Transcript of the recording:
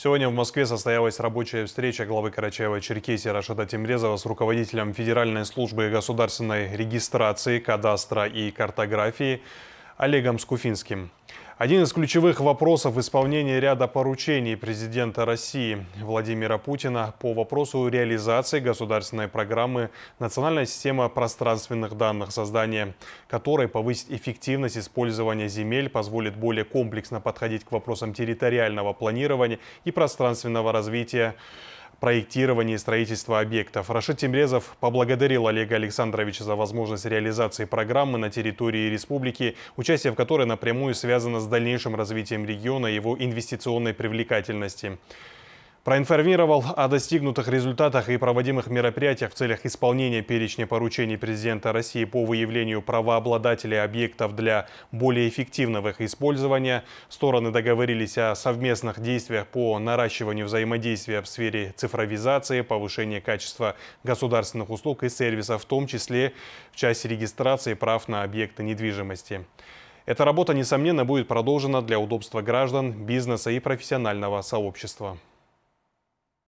Сегодня в Москве состоялась рабочая встреча главы Карачаева-Черкесии Рашида Тимрезова с руководителем Федеральной службы государственной регистрации, кадастра и картографии Олегом Скуфинским. Один из ключевых вопросов исполнения ряда поручений президента России Владимира Путина по вопросу реализации государственной программы «Национальная система пространственных данных», создание которой повысит эффективность использования земель, позволит более комплексно подходить к вопросам территориального планирования и пространственного развития проектирования и строительства объектов. Рашид Тимрезов поблагодарил Олега Александровича за возможность реализации программы на территории республики, участие в которой напрямую связано с дальнейшим развитием региона и его инвестиционной привлекательности проинформировал о достигнутых результатах и проводимых мероприятиях в целях исполнения перечня поручений президента России по выявлению правообладателей объектов для более эффективного их использования. Стороны договорились о совместных действиях по наращиванию взаимодействия в сфере цифровизации, повышения качества государственных услуг и сервисов, в том числе в части регистрации прав на объекты недвижимости. Эта работа, несомненно, будет продолжена для удобства граждан, бизнеса и профессионального сообщества.